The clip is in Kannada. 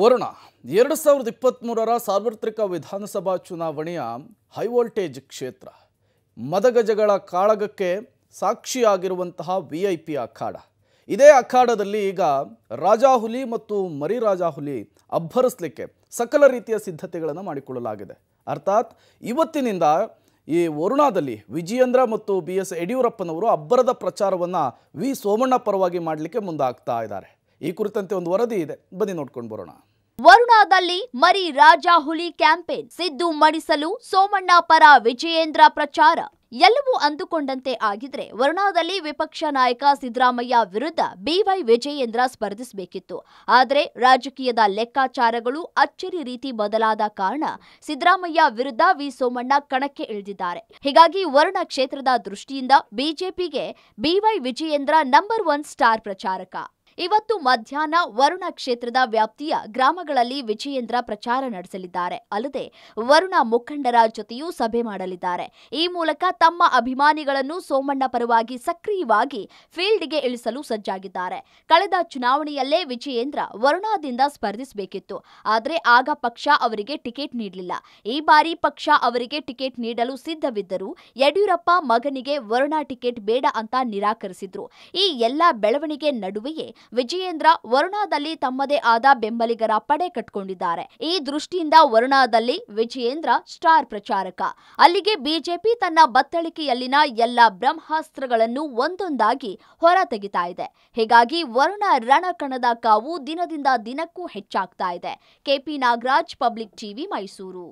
ವರುಣ ಎರಡು ಸಾವಿರದ ಇಪ್ಪತ್ತ್ಮೂರರ ಸಾರ್ವತ್ರಿಕ ವಿಧಾನಸಭಾ ಚುನಾವಣೆಯ ಹೈವೋಲ್ಟೇಜ್ ಕ್ಷೇತ್ರ ಮದಗಜಗಳ ಕಾಳಗಕ್ಕೆ ಸಾಕ್ಷಿಯಾಗಿರುವಂತಹ ವಿ ಐ ಪಿ ಅಖಾಡ ಇದೇ ಅಖಾಡದಲ್ಲಿ ಈಗ ರಾಜಾಹುಲಿ ಮತ್ತು ಮರಿ ರಾಜಾಹುಲಿ ಅಬ್ಬರಿಸಲಿಕ್ಕೆ ಸಕಲ ರೀತಿಯ ಸಿದ್ಧತೆಗಳನ್ನು ಮಾಡಿಕೊಳ್ಳಲಾಗಿದೆ ಅರ್ಥಾತ್ ಇವತ್ತಿನಿಂದ ಈ ವರುಣಾದಲ್ಲಿ ವಿಜಯೇಂದ್ರ ಮತ್ತು ಬಿ ಎಸ್ ಯಡಿಯೂರಪ್ಪನವರು ಅಬ್ಬರದ ಪ್ರಚಾರವನ್ನು ವಿ ಸೋಮಣ್ಣ ಪರವಾಗಿ ಮಾಡಲಿಕ್ಕೆ ಮುಂದಾಗ್ತಾ ಇದ್ದಾರೆ ಈ ಕುರಿತಂತೆ ಒಂದು ವರದಿ ಇದೆ ಬನ್ನಿ ನೋಡ್ಕೊಂಡು ಬರೋಣ ವರುಣಾದಲ್ಲಿ ಮರಿ ರಾಜಾ ಹುಲಿ ಕ್ಯಾಂಪೇನ್ ಸಿದ್ದು ಮಣಿಸಲು ಸೋಮಣ್ಣ ಪರ ವಿಜಯೇಂದ್ರ ಪ್ರಚಾರ ಎಲ್ಲವೂ ಅಂದುಕೊಂಡಂತೆ ಆಗಿದ್ರೆ ವರುಣಾದಲ್ಲಿ ವಿಪಕ್ಷ ನಾಯಕ ಸಿದ್ದರಾಮಯ್ಯ ವಿರುದ್ಧ ಬಿವೈ ವಿಜಯೇಂದ್ರ ಸ್ಪರ್ಧಿಸಬೇಕಿತ್ತು ಆದರೆ ರಾಜಕೀಯದ ಲೆಕ್ಕಾಚಾರಗಳು ಅಚ್ಚರಿ ರೀತಿ ಬದಲಾದ ಕಾರಣ ಸಿದ್ದರಾಮಯ್ಯ ವಿರುದ್ಧ ವಿ ಸೋಮಣ್ಣ ಕಣಕ್ಕೆ ಇಳಿದಿದ್ದಾರೆ ಹೀಗಾಗಿ ವರುಣ ಕ್ಷೇತ್ರದ ದೃಷ್ಟಿಯಿಂದ ಬಿಜೆಪಿಗೆ B Y Vijayendra number one star ಪ್ರಚಾರಕ ಇವತ್ತು ಮಧ್ಯಾಹ್ನ ವರುಣ ಕ್ಷೇತ್ರದ ವ್ಯಾಪ್ತಿಯ ಗ್ರಾಮಗಳಲ್ಲಿ ವಿಜಯೇಂದ್ರ ಪ್ರಚಾರ ನಡೆಸಲಿದ್ದಾರೆ ಅಲ್ಲದೆ ವರುಣ ಮುಖಂಡರ ಜೊತೆಯೂ ಸಭೆ ಮಾಡಲಿದ್ದಾರೆ ಈ ಮೂಲಕ ತಮ್ಮ ಅಭಿಮಾನಿಗಳನ್ನು ಸೋಮಣ್ಣ ಪರವಾಗಿ ಸಕ್ರಿಯವಾಗಿ ಫೀಲ್ಡ್ಗೆ ಇಳಿಸಲು ಸಜ್ಜಾಗಿದ್ದಾರೆ ಕಳೆದ ಚುನಾವಣೆಯಲ್ಲೇ ವಿಜಯೇಂದ್ರ ವರುಣಾದಿಂದ ಸ್ಪರ್ಧಿಸಬೇಕಿತ್ತು ಆದರೆ ಆಗ ಪಕ್ಷ ಅವರಿಗೆ ಟಿಕೆಟ್ ನೀಡಲಿಲ್ಲ ಈ ಬಾರಿ ಪಕ್ಷ ಅವರಿಗೆ ಟಿಕೆಟ್ ನೀಡಲು ಸಿದ್ಧವಿದ್ದರೂ ಯಡಿಯೂರಪ್ಪ ಮಗನಿಗೆ ವರುಣ ಟಿಕೆಟ್ ಬೇಡ ಅಂತ ನಿರಾಕರಿಸಿದ್ರು ಈ ಎಲ್ಲ ಬೆಳವಣಿಗೆ ನಡುವೆಯೇ ವಿಜಯೇಂದ್ರ ವರುಣಾದಲ್ಲಿ ತಮ್ಮದೇ ಆದ ಬೆಂಬಲಿಗರ ಪಡೆ ಕಟ್ಕೊಂಡಿದ್ದಾರೆ ಈ ದೃಷ್ಟಿಯಿಂದ ವರುಣಾದಲ್ಲಿ ವಿಜಯೇಂದ್ರ ಸ್ಟಾರ್ ಪ್ರಚಾರಕ ಅಲ್ಲಿಗೆ ಬಿಜೆಪಿ ತನ್ನ ಬತ್ತಳಿಕೆಯಲ್ಲಿನ ಎಲ್ಲ ಬ್ರಹ್ಮಾಸ್ತ್ರಗಳನ್ನು ಒಂದೊಂದಾಗಿ ಹೊರ ತೆಗಿತಾ ಇದೆ ಹೀಗಾಗಿ ವರುಣ ರಣಕಣದ ಕಾವು ದಿನದಿಂದ ದಿನಕ್ಕೂ ಹೆಚ್ಚಾಗ್ತಾ ಇದೆ K P Nagaraj public TV Mysuru